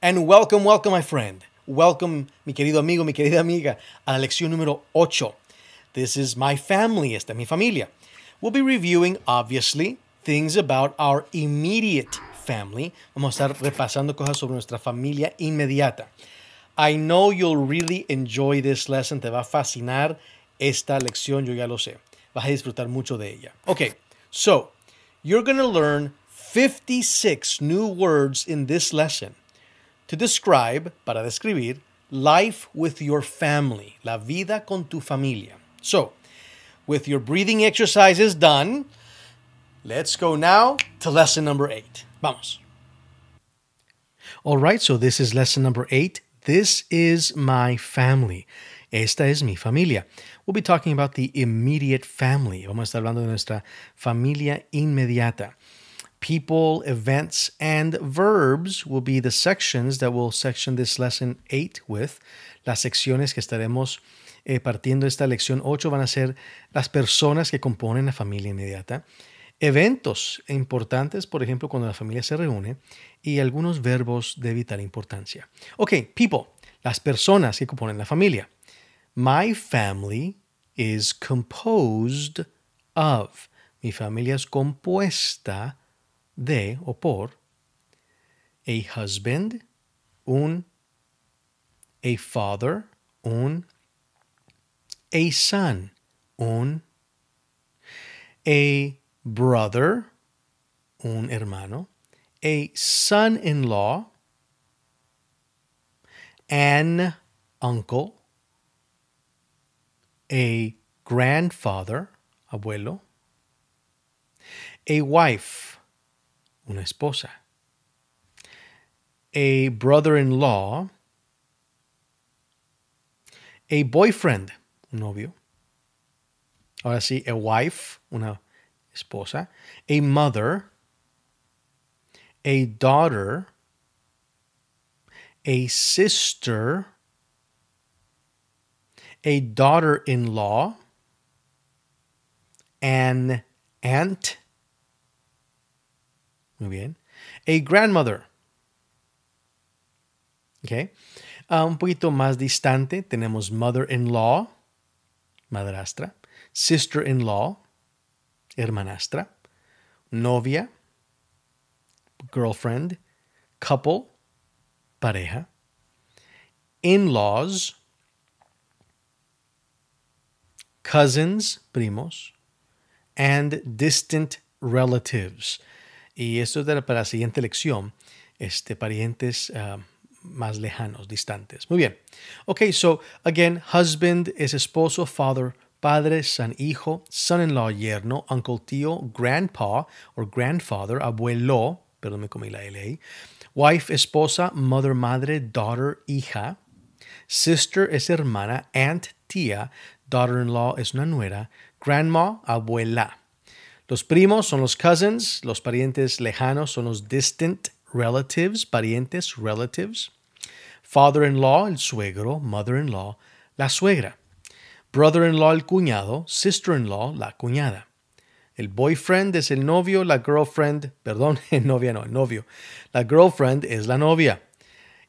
And welcome, welcome, my friend. Welcome, mi querido amigo, mi querida amiga, a la lección número 8. This is my family, esta mi familia. We'll be reviewing, obviously, things about our immediate family. Vamos a estar repasando cosas sobre nuestra familia inmediata. I know you'll really enjoy this lesson. Te va a fascinar esta lección, yo ya lo sé. Vas a disfrutar mucho de ella. Okay, so you're going to learn 56 new words in this lesson to describe, para describir, life with your family, la vida con tu familia. So, with your breathing exercises done, let's go now to lesson number eight. Vamos. All right, so this is lesson number eight. This is my family. Esta es mi familia. We'll be talking about the immediate family. Vamos a estar hablando de nuestra familia inmediata. people, events, and verbs will be the sections that we'll section this lesson 8 with. Las secciones que estaremos eh, partiendo esta lección 8 van a ser las personas que componen la familia inmediata, eventos importantes, por ejemplo, cuando la familia se reúne, y algunos verbos de vital importancia. Ok, people, las personas que componen la familia. My family is composed of. Mi familia es compuesta de o por, a husband, un, a father, un, a son, un, a brother, un hermano, a son in law, an uncle, a grandfather, abuelo, a wife, una esposa. A brother-in-law, a boyfriend, un novio. Ahora sí, a wife, una esposa, a mother, a daughter, a sister, a daughter in law, an aunt, Muy bien. A grandmother. Okay. Ah, un poquito más distante tenemos mother-in-law, madrastra, sister-in-law, hermanastra, novia, girlfriend, couple, pareja, in-laws, cousins, primos, and distant relatives. Y esto es para la siguiente lección, este, parientes ah, más lejanos, distantes. Muy bien. Ok, so again, husband es esposo, father, padre, son, hijo, son-in-law, yerno, uncle, tío, grandpa or grandfather, abuelo, perdón, me comí la L wife, esposa, mother, madre, daughter, hija, sister es hermana, aunt, tía, daughter-in-law es una nuera, grandma, abuela. Los primos son los cousins, los parientes lejanos son los distant relatives, parientes, relatives. Father-in-law, el suegro, mother-in-law, la suegra. Brother-in-law, el cuñado, sister-in-law, la cuñada. El boyfriend es el novio, la girlfriend, perdón, el novia no, el novio. La girlfriend es la novia.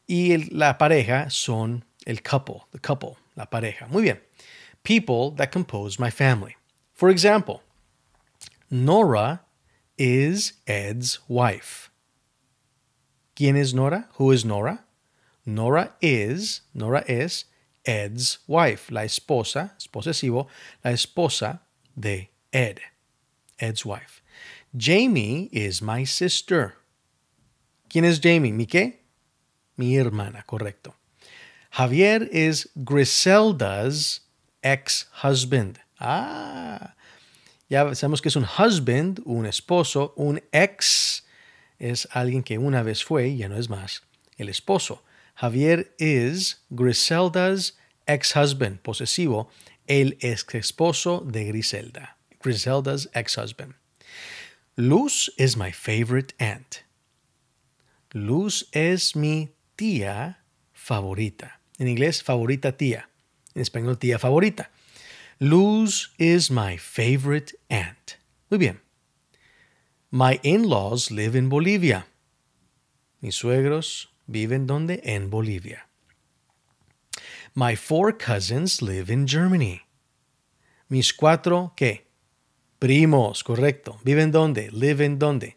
Y la pareja son el couple, the couple, la pareja. Muy bien. People that compose my family. For example, Nora is Ed's wife. ¿Quién es Nora? Who is Nora? Nora is, Nora es Ed's wife, la esposa, es posesivo, la esposa de Ed, Ed's wife. Jamie is my sister. ¿Quién es Jamie? ¿Mi qué? Mi hermana, correcto. Javier is Griselda's ex-husband. Ah, ya sabemos que es un husband, un esposo, un ex es alguien que una vez fue y ya no es más el esposo. Javier is Griselda's ex-husband, posesivo, el ex-esposo de Griselda. Griselda's ex-husband. Luz is my favorite aunt. Luz es mi tía favorita. En inglés, favorita tía. En español, tía favorita. Luz is my favorite aunt. Muy bien. My in-laws live in Bolivia. Mis suegros viven donde? En Bolivia. My four cousins live in Germany. Mis cuatro, ¿qué? Primos, correcto. ¿Viven dónde? Live in dónde?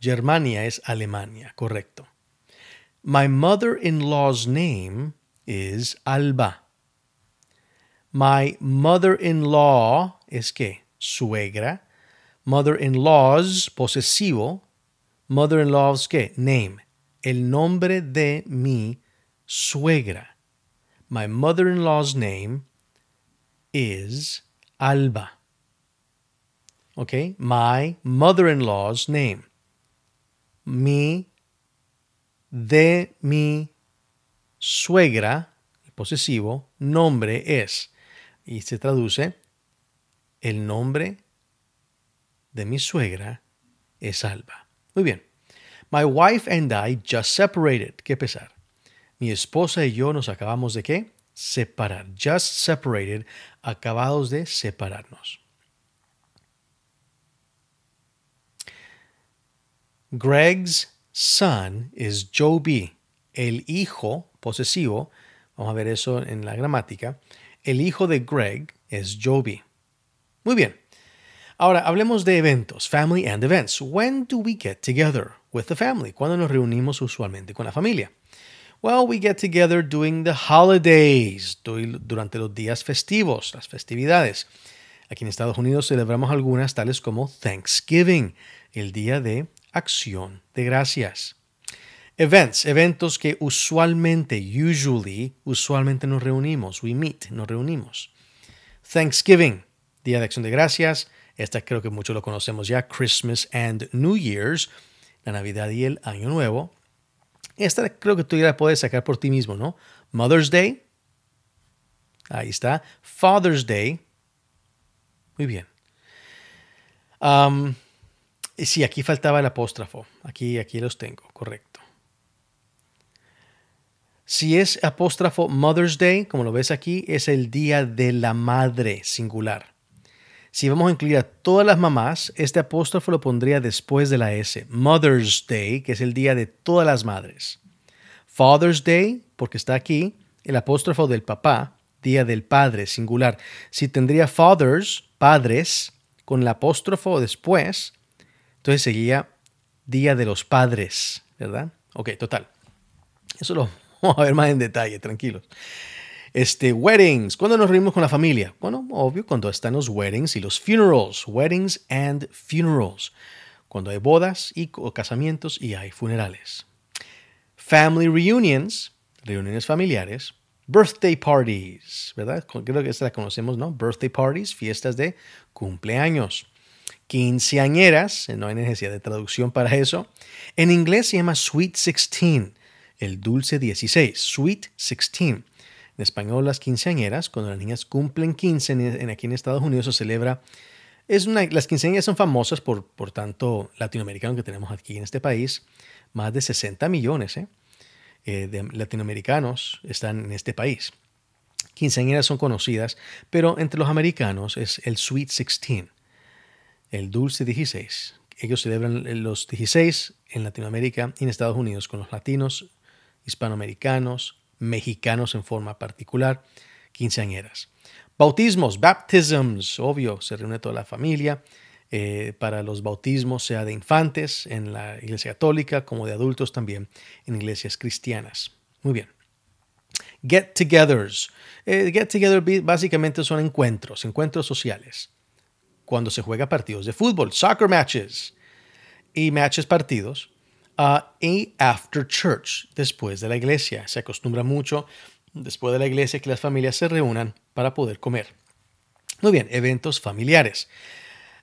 Germania es Alemania, correcto. My mother-in-law's name is Alba. My mother-in-law es que suegra. Mother-in-law's posesivo. Mother-in-law's que name. El nombre de mi suegra. My mother-in-law's name is Alba. Okay, my mother-in-law's name. Mi de mi suegra, posesivo, nombre es y se traduce, el nombre de mi suegra es Alba. Muy bien. My wife and I just separated. Qué pesar. Mi esposa y yo nos acabamos de qué? Separar. Just separated. Acabados de separarnos. Greg's son is Joby. El hijo posesivo. Vamos a ver eso en la gramática. El hijo de Greg es Joby. Muy bien. Ahora hablemos de eventos, family and events. When do we get together with the family? ¿Cuándo nos reunimos usualmente con la familia? Well, we get together during the holidays, durante los días festivos, las festividades. Aquí en Estados Unidos celebramos algunas tales como Thanksgiving, el Día de Acción de Gracias. Events, eventos que usualmente, usually, usualmente nos reunimos, we meet, nos reunimos. Thanksgiving, Día de Acción de Gracias, esta creo que muchos lo conocemos ya, Christmas and New Year's, la Navidad y el Año Nuevo. Esta creo que tú ya la puedes sacar por ti mismo, ¿no? Mother's Day, ahí está. Father's Day, muy bien. Um, sí, aquí faltaba el apóstrofo, aquí, aquí los tengo, correcto. Si es apóstrofo Mother's Day, como lo ves aquí, es el Día de la Madre singular. Si vamos a incluir a todas las mamás, este apóstrofo lo pondría después de la S. Mother's Day, que es el Día de todas las madres. Father's Day, porque está aquí, el apóstrofo del papá, Día del Padre singular. Si tendría fathers, padres, con el apóstrofo después, entonces sería Día de los Padres, ¿verdad? Ok, total. Eso lo vamos a ver más en detalle, tranquilos. Este, weddings. ¿Cuándo nos reunimos con la familia? Bueno, obvio, cuando están los weddings y los funerals. Weddings and funerals. Cuando hay bodas y casamientos y hay funerales. Family reunions, reuniones familiares. Birthday parties, ¿verdad? Creo que esta la conocemos, ¿no? Birthday parties, fiestas de cumpleaños. Quinceañeras, no hay necesidad de traducción para eso. En inglés se llama Sweet Sixteen el dulce 16, Sweet 16. En español, las quinceañeras, cuando las niñas cumplen 15 en, aquí en Estados Unidos se celebra. Es una, las quinceañeras son famosas por, por tanto latinoamericano que tenemos aquí en este país, más de 60 millones ¿eh? Eh, de latinoamericanos están en este país. Quinceañeras son conocidas, pero entre los americanos es el Sweet 16, el dulce 16. Ellos celebran los 16 en Latinoamérica y en Estados Unidos con los latinos hispanoamericanos, mexicanos en forma particular, quinceañeras. Bautismos, baptisms, obvio, se reúne toda la familia eh, para los bautismos, sea de infantes en la iglesia católica como de adultos también en iglesias cristianas. Muy bien. Get-togethers. Eh, get-together básicamente son encuentros, encuentros sociales. Cuando se juega partidos de fútbol, soccer matches y matches partidos Ah, y after church, después de la iglesia. Se acostumbra mucho después de la iglesia que las familias se reúnan para poder comer. Muy bien, eventos familiares.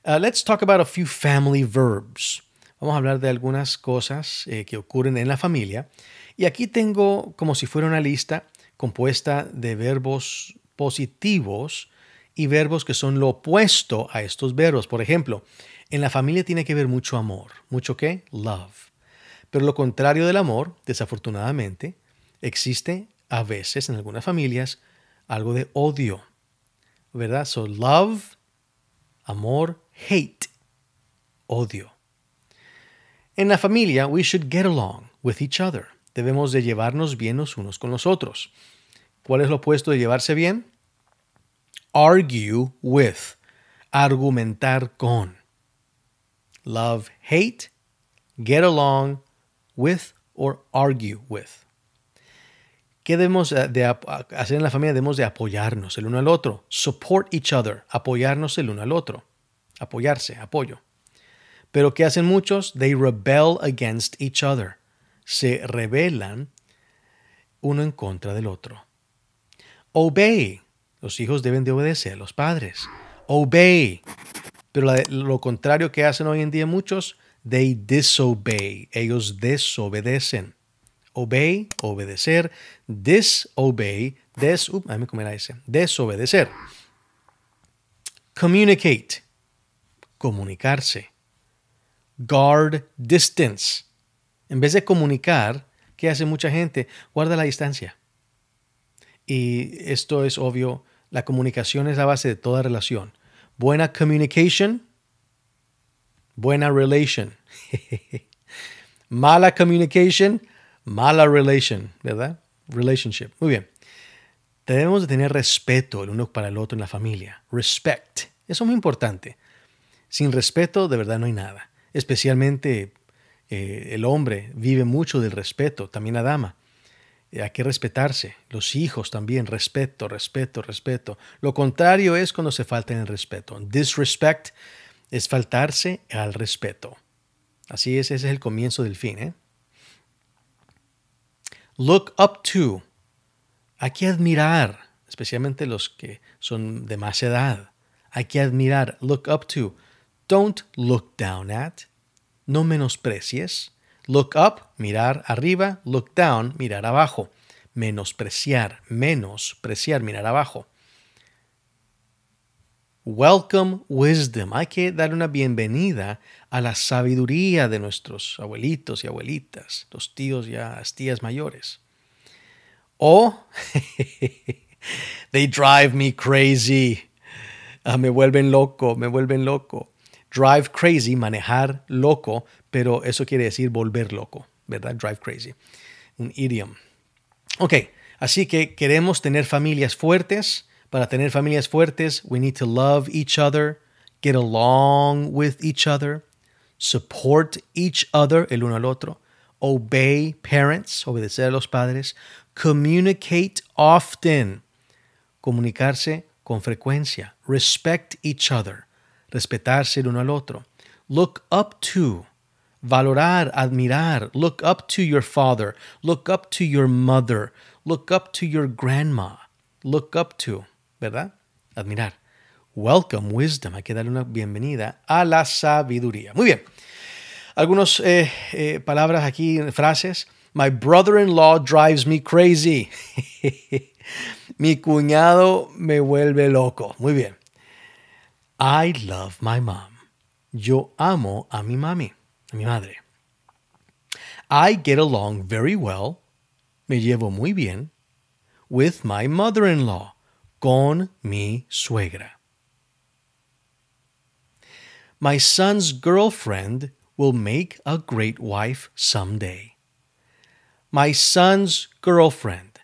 Ah, let's talk about a few family verbs. Vamos a hablar de algunas cosas eh, que ocurren en la familia. Y aquí tengo como si fuera una lista compuesta de verbos positivos y verbos que son lo opuesto a estos verbos. Por ejemplo, en la familia tiene que ver mucho amor. ¿Mucho qué? Love. Pero lo contrario del amor, desafortunadamente, existe a veces en algunas familias algo de odio. ¿Verdad? So love, amor, hate, odio. En la familia, we should get along with each other. Debemos de llevarnos bien los unos con los otros. ¿Cuál es lo opuesto de llevarse bien? Argue with. Argumentar con. Love, hate, get along, with or argue with. ¿Qué debemos eh, de hacer en la familia? Debemos de apoyarnos el uno al otro. Support each other. Apoyarnos el uno al otro. Apoyarse, apoyo. Pero ¿qué hacen muchos? They rebel against each other. Se rebelan uno en contra del otro. Obey. Los hijos deben de obedecer a los padres. Obey. Pero lo contrario que hacen hoy en día muchos, They disobey. Ellos desobedecen. Obey, obedecer. Disobey, des, uh, desobedecer. Communicate, comunicarse. Guard distance. En vez de comunicar, ¿qué hace mucha gente? Guarda la distancia. Y esto es obvio, la comunicación es la base de toda relación. Buena communication, buena relation. mala communication, mala relación, ¿verdad? Relationship. Muy bien. Tenemos que tener respeto el uno para el otro en la familia. Respect. Eso es muy importante. Sin respeto, de verdad, no hay nada. Especialmente eh, el hombre vive mucho del respeto, también la dama. Eh, hay que respetarse. Los hijos también, respeto, respeto, respeto. Lo contrario es cuando se falta en el respeto. Disrespect es faltarse al respeto. Así es, ese es el comienzo del fin. ¿eh? Look up to. Hay que admirar, especialmente los que son de más edad. Hay que admirar. Look up to. Don't look down at. No menosprecies. Look up, mirar arriba. Look down, mirar abajo. Menospreciar, menospreciar, mirar abajo. Welcome wisdom. Hay que dar una bienvenida a la sabiduría de nuestros abuelitos y abuelitas, los tíos y las tías mayores. O, they drive me crazy. Ah, me vuelven loco, me vuelven loco. Drive crazy, manejar loco, pero eso quiere decir volver loco, ¿verdad? Drive crazy. Un idiom. Ok, así que queremos tener familias fuertes, Para tener familias fuertes, we need to love each other, get along with each other, support each other, el uno al otro, obey parents, obedecer a los padres, communicate often, comunicarse con frecuencia, respect each other, respetarse el uno al otro, look up to, valorar, admirar, look up to your father, look up to your mother, look up to your grandma, look up to. ¿verdad? Admirar. Welcome, wisdom. Hay que darle una bienvenida a la sabiduría. Muy bien. Algunas eh, eh, palabras aquí, frases. My brother-in-law drives me crazy. Mi cuñado me vuelve loco. Muy bien. I love my mom. Yo amo a mi mami, a mi madre. I get along very well. Me llevo muy bien with my mother-in-law. con mi suegra. My son's girlfriend will make a great wife someday. My son's girlfriend,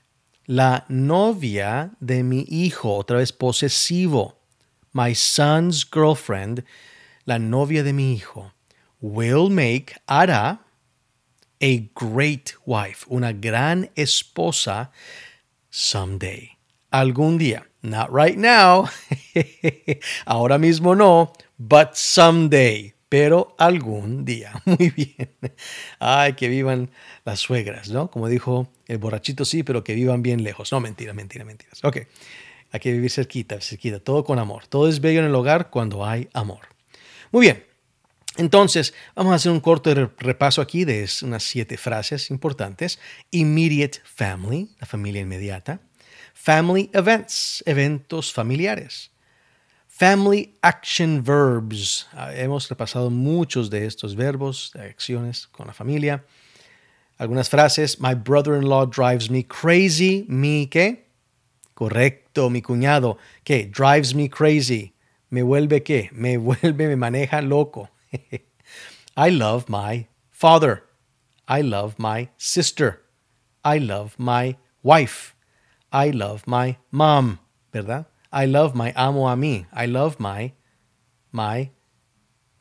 la novia de mi hijo, otra vez posesivo. My son's girlfriend, la novia de mi hijo, will make, hará, a great wife, una gran esposa someday. algún día. Not right now. Ahora mismo no, but someday. Pero algún día. Muy bien. Ay, que vivan las suegras, ¿no? Como dijo el borrachito, sí, pero que vivan bien lejos. No, mentira, mentira, mentiras. Ok. Hay que vivir cerquita, cerquita. Todo con amor. Todo es bello en el hogar cuando hay amor. Muy bien. Entonces, vamos a hacer un corto repaso aquí de unas siete frases importantes. Immediate family, la familia inmediata. Family events, eventos familiares. Family action verbs. Ah, hemos repasado muchos de estos verbos, acciones con la familia. Algunas frases. My brother-in-law drives me crazy. ¿Mi qué? Correcto, mi cuñado. ¿Qué? Drives me crazy. ¿Me vuelve qué? Me vuelve, me maneja loco. I love my father. I love my sister. I love my wife. I love my mom, ¿verdad? I love my amo a mí. I love my, my,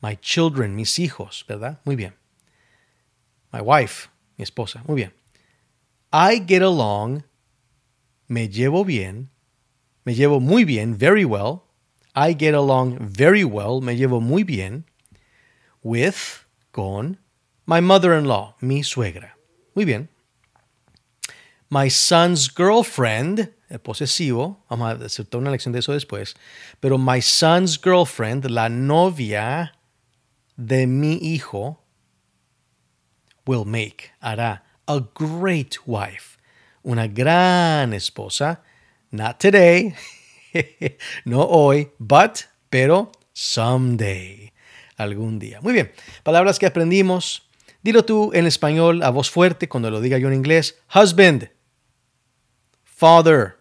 my children, mis hijos, ¿verdad? Muy bien. My wife, mi esposa. Muy bien. I get along, me llevo bien, me llevo muy bien, very well. I get along very well, me llevo muy bien, with, con, my mother in law, mi suegra. Muy bien. My son's girlfriend, el posesivo, vamos a aceptar una lección de eso después, pero my son's girlfriend, la novia de mi hijo, will make, hará, a great wife, una gran esposa, not today, no hoy, but, pero someday, algún día. Muy bien, palabras que aprendimos. Dilo tú en español a voz fuerte cuando lo diga yo en inglés. Husband, father,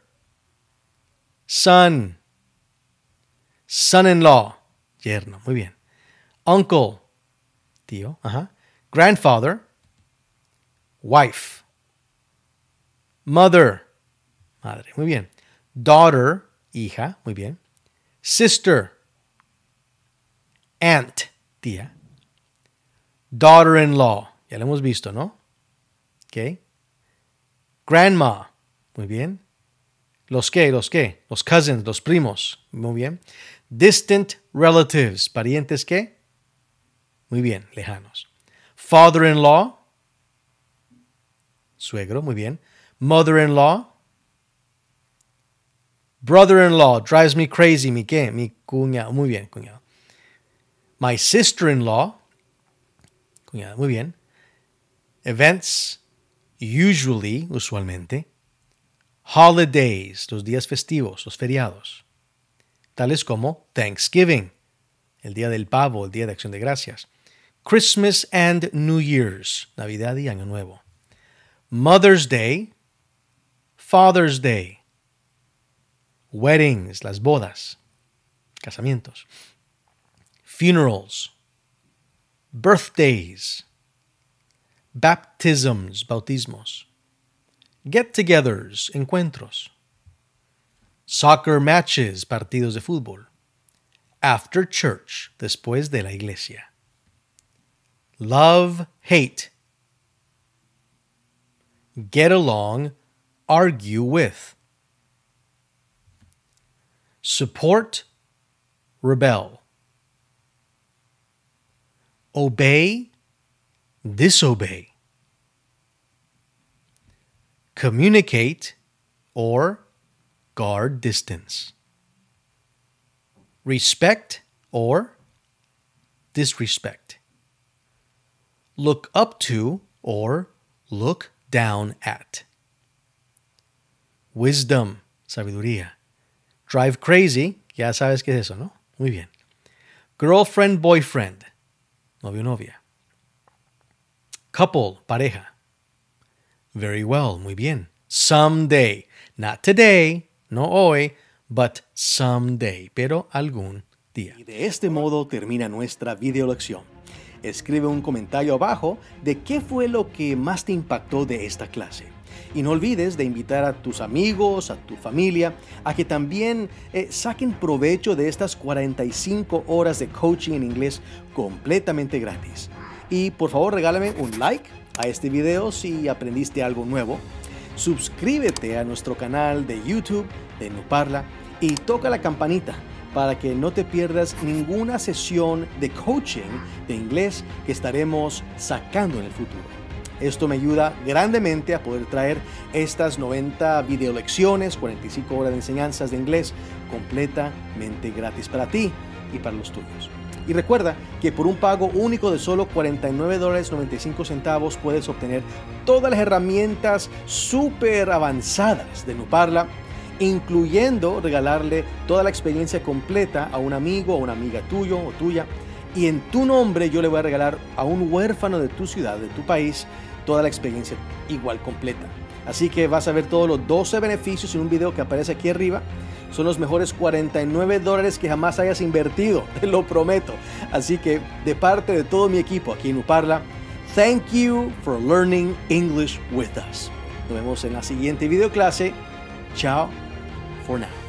son, son-in-law, yerno, muy bien, uncle, tío, ajá, grandfather, wife, mother, madre, muy bien, daughter, hija, muy bien, sister, aunt, tía, daughter-in-law, ya lo hemos visto, ¿no? Okay. Grandma, Muy bien. Los qué? los qué? los cousins, los primos. Muy bien. Distant relatives, parientes qué? Muy bien, lejanos. Father-in-law, suegro, muy bien. Mother-in-law, brother-in-law, drives me crazy, mi qué, mi cuñado, muy bien, cuñado. My sister-in-law, cuñado, muy bien. Events, usually, usualmente holidays, los días festivos, los feriados, tales como Thanksgiving, el día del pavo, el día de acción de gracias, Christmas and New Year's, Navidad y Año Nuevo, Mother's Day, Father's Day, weddings, las bodas, casamientos, funerals, birthdays, baptisms, bautismos, Get togethers, encuentros. Soccer matches, partidos de fútbol. After church, después de la iglesia. Love, hate. Get along, argue with. Support, rebel. Obey, disobey communicate, or guard distance. Respect or disrespect. Look up to or look down at. Wisdom, sabiduría. Drive crazy, ya sabes qué es eso, ¿no? Muy bien. Girlfriend, boyfriend, novio, novia. Couple, pareja. Very well, muy bien. Someday. Not today, no hoy, but someday, pero algún día. de este modo termina nuestra video lección. Escribe un comentario abajo de qué fue lo que más te impactó de esta clase. Y no olvides de invitar a tus amigos, a tu familia, a que también eh, saquen provecho de estas 45 horas de coaching en inglés completamente gratis. Y por favor regálame un like a este video si aprendiste algo nuevo. Suscríbete a nuestro canal de YouTube de Nuparla y toca la campanita para que no te pierdas ninguna sesión de coaching de inglés que estaremos sacando en el futuro. Esto me ayuda grandemente a poder traer estas 90 videolecciones, 45 horas de enseñanzas de inglés completamente gratis para ti y para los tuyos. Y recuerda que por un pago único de solo 49.95 puedes obtener todas las herramientas super avanzadas de Nuparla, incluyendo regalarle toda la experiencia completa a un amigo o una amiga tuyo o tuya y en tu nombre yo le voy a regalar a un huérfano de tu ciudad, de tu país, toda la experiencia igual completa. Así que vas a ver todos los 12 beneficios en un video que aparece aquí arriba. Son los mejores 49 dólares que jamás hayas invertido, te lo prometo. Así que de parte de todo mi equipo aquí en Uparla, thank you for learning English with us. Nos vemos en la siguiente videoclase. clase. Chao for now.